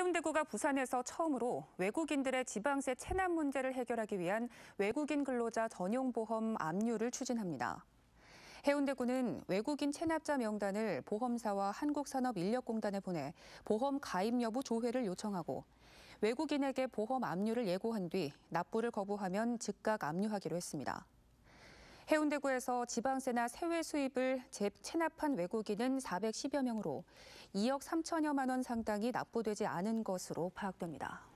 해운대구가 부산에서 처음으로 외국인들의 지방세 체납 문제를 해결하기 위한 외국인 근로자 전용 보험 압류를 추진합니다. 해운대구는 외국인 체납자 명단을 보험사와 한국산업인력공단에 보내 보험 가입 여부 조회를 요청하고 외국인에게 보험 압류를 예고한 뒤 납부를 거부하면 즉각 압류하기로 했습니다. 해운대구에서 지방세나 세외 수입을 체납한 외국인은 410여 명으로 2억 3천여만 원 상당이 납부되지 않은 것으로 파악됩니다.